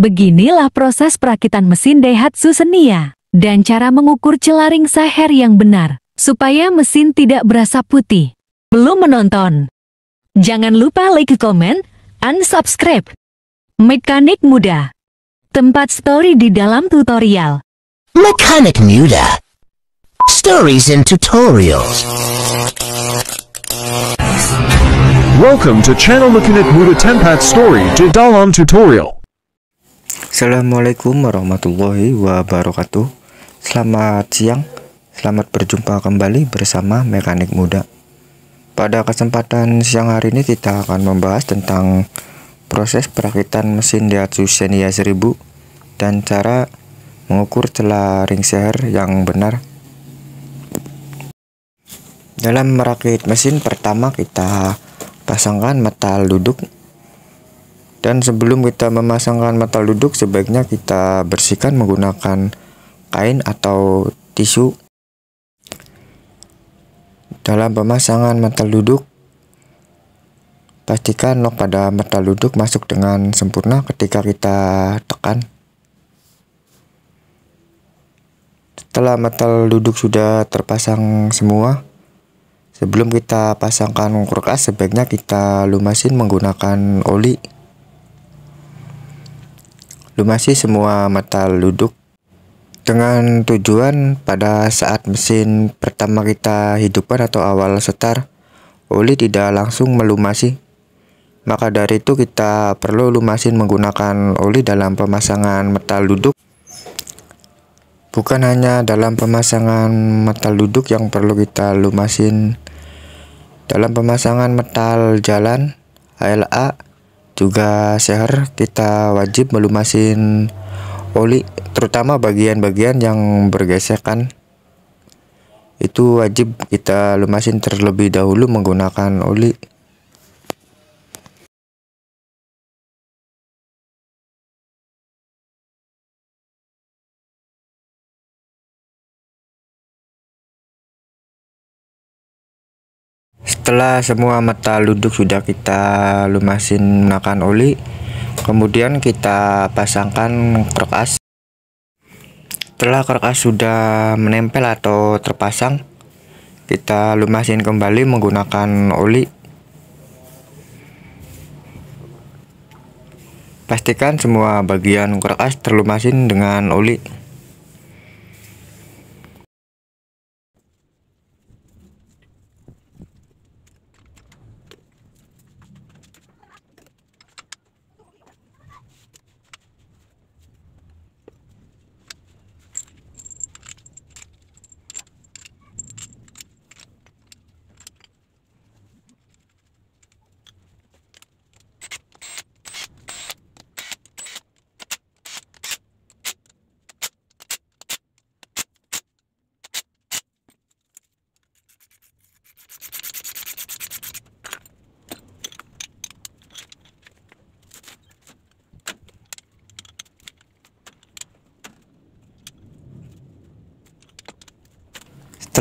Beginilah proses perakitan mesin Daihatsu Senia dan cara mengukur celaring saher yang benar supaya mesin tidak berasa putih. Belum menonton? Jangan lupa like, comment, unsubscribe. Mekanik muda. Tempat story di dalam tutorial. Mechanic Muda. Stories and tutorials. Welcome to channel Mechanic Muda Tempat Story di Dalam Tutorial. Assalamualaikum warahmatullahi wabarakatuh Selamat siang Selamat berjumpa kembali bersama Mekanik Muda Pada kesempatan siang hari ini kita akan membahas tentang Proses perakitan mesin Daihatsu Xenia 1000 Dan cara mengukur celah ring seher yang benar Dalam merakit mesin pertama kita pasangkan metal duduk dan sebelum kita memasangkan metal duduk, sebaiknya kita bersihkan menggunakan kain atau tisu. Dalam pemasangan metal duduk, pastikan lock pada metal duduk masuk dengan sempurna ketika kita tekan. Setelah metal duduk sudah terpasang semua, sebelum kita pasangkan kulkas sebaiknya kita lumasin menggunakan oli lumasi semua mata luduk dengan tujuan pada saat mesin pertama kita hidupkan atau awal setar, oli tidak langsung melumasi. Maka dari itu kita perlu lumasin menggunakan oli dalam pemasangan metal duduk. Bukan hanya dalam pemasangan metal duduk yang perlu kita lumasin. Dalam pemasangan metal jalan, HLA, juga seher kita wajib melumasin oli terutama bagian-bagian yang bergesekan itu wajib kita lumasin terlebih dahulu menggunakan oli setelah semua mata luduk sudah kita lumasin menggunakan oli kemudian kita pasangkan kerkas setelah kerkas sudah menempel atau terpasang kita lumasin kembali menggunakan oli pastikan semua bagian kerkas terlumasin dengan oli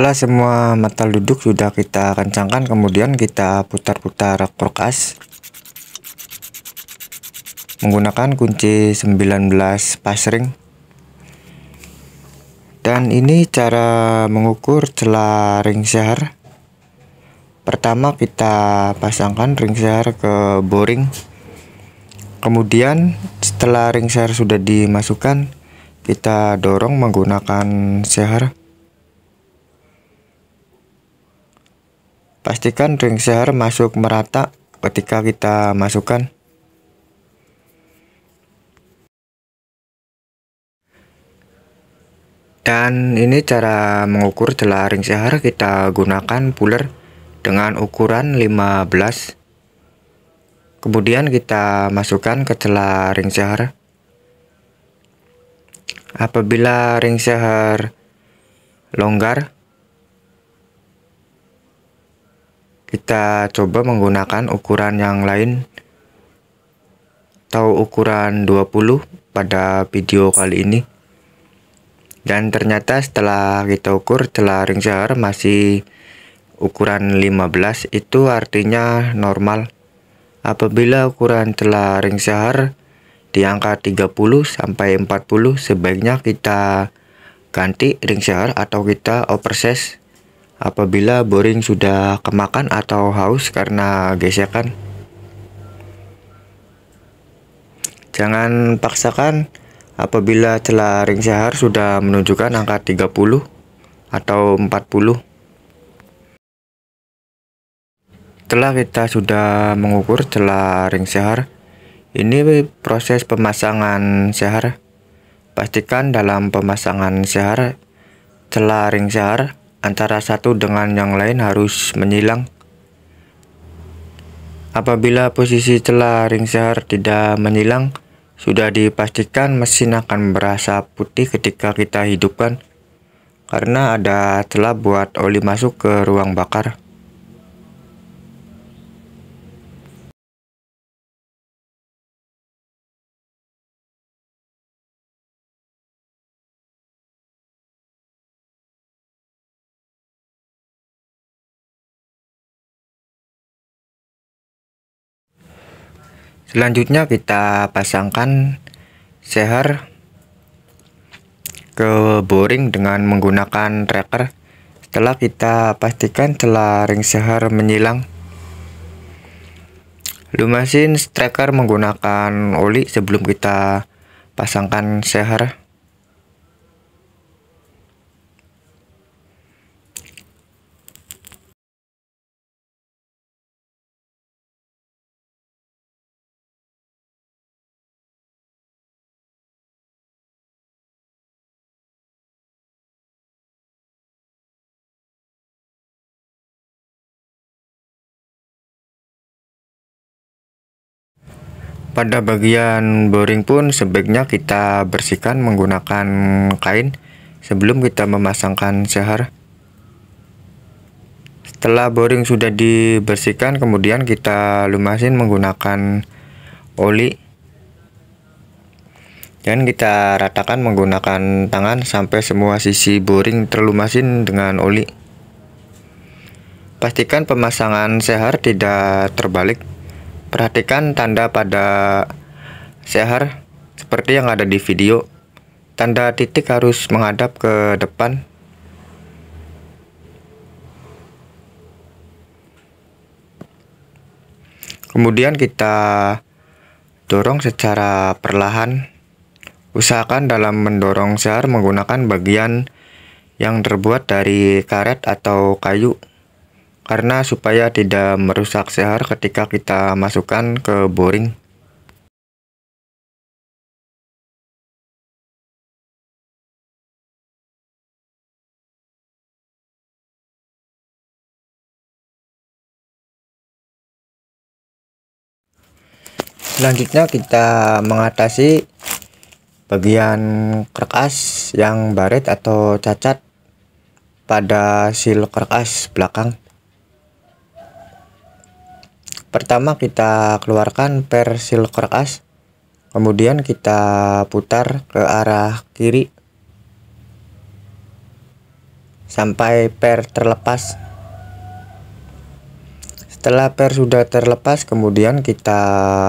Setelah semua metal duduk sudah kita kencangkan, kemudian kita putar-putar kulkas menggunakan kunci 19 pasring. Dan ini cara mengukur celah ring sear. Pertama kita pasangkan ring sear ke boring. Kemudian setelah ring sear sudah dimasukkan, kita dorong menggunakan sear Pastikan ring seher masuk merata ketika kita masukkan. Dan ini cara mengukur celah ring seher kita gunakan puler dengan ukuran 15. Kemudian kita masukkan ke celah ring seher. Apabila ring seher longgar, kita coba menggunakan ukuran yang lain atau ukuran 20 pada video kali ini dan ternyata setelah kita ukur celah ring sehar masih ukuran 15 itu artinya normal apabila ukuran celah ring sehar di angka 30 sampai 40 sebaiknya kita ganti ring sehar atau kita oversize apabila boring sudah kemakan atau haus karena gesekan. Jangan paksakan apabila celah ring sehar sudah menunjukkan angka 30 atau 40. Setelah kita sudah mengukur celah ring sehar, ini proses pemasangan sehar. Pastikan dalam pemasangan sehar, celah ring sehar antara satu dengan yang lain harus menyilang. Apabila posisi celah ring sehar tidak menyilang, sudah dipastikan mesin akan berasa putih ketika kita hidupkan karena ada celah buat oli masuk ke ruang bakar. selanjutnya kita pasangkan seher ke boring dengan menggunakan tracker setelah kita pastikan celah ring seher menyilang lumasin tracker menggunakan oli sebelum kita pasangkan seher Pada bagian boring pun sebaiknya kita bersihkan menggunakan kain sebelum kita memasangkan sehar. Setelah boring sudah dibersihkan, kemudian kita lumasin menggunakan oli. Dan kita ratakan menggunakan tangan sampai semua sisi boring terlumasin dengan oli. Pastikan pemasangan sehar tidak terbalik Perhatikan tanda pada seher seperti yang ada di video. Tanda titik harus menghadap ke depan. Kemudian kita dorong secara perlahan. Usahakan dalam mendorong seher menggunakan bagian yang terbuat dari karet atau kayu karena supaya tidak merusak sehar ketika kita masukkan ke boring. Selanjutnya kita mengatasi bagian kerkas yang baret atau cacat pada sil kerkas belakang. Pertama kita keluarkan persil kertas, kemudian kita putar ke arah kiri sampai per terlepas. Setelah per sudah terlepas, kemudian kita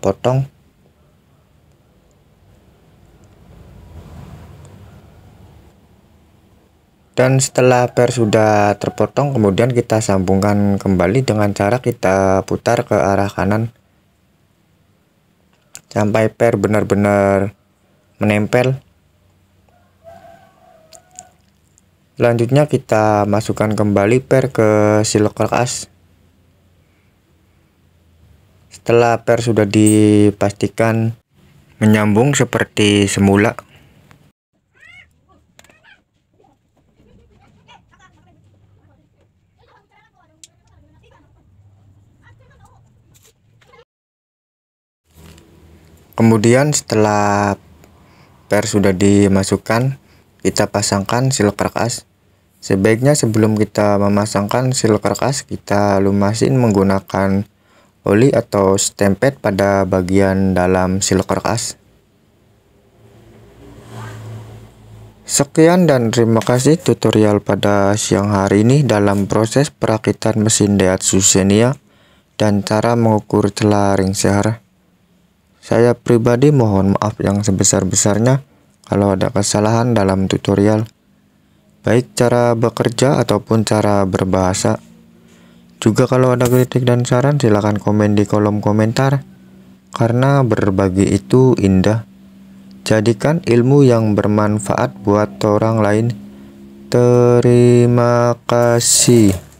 potong dan setelah per sudah terpotong kemudian kita sambungkan kembali dengan cara kita putar ke arah kanan sampai per benar-benar menempel selanjutnya kita masukkan kembali per ke as. setelah per sudah dipastikan menyambung seperti semula kemudian setelah per sudah dimasukkan kita pasangkan seal karkas sebaiknya sebelum kita memasangkan seal karkas kita lumasin menggunakan oli atau stempet pada bagian dalam seal karkas Sekian dan terima kasih tutorial pada siang hari ini dalam proses perakitan mesin Daihatsu Xenia dan cara mengukur celah ring sehara. Saya pribadi mohon maaf yang sebesar-besarnya kalau ada kesalahan dalam tutorial, baik cara bekerja ataupun cara berbahasa. Juga kalau ada kritik dan saran silahkan komen di kolom komentar, karena berbagi itu indah. Jadikan ilmu yang bermanfaat buat orang lain. Terima kasih.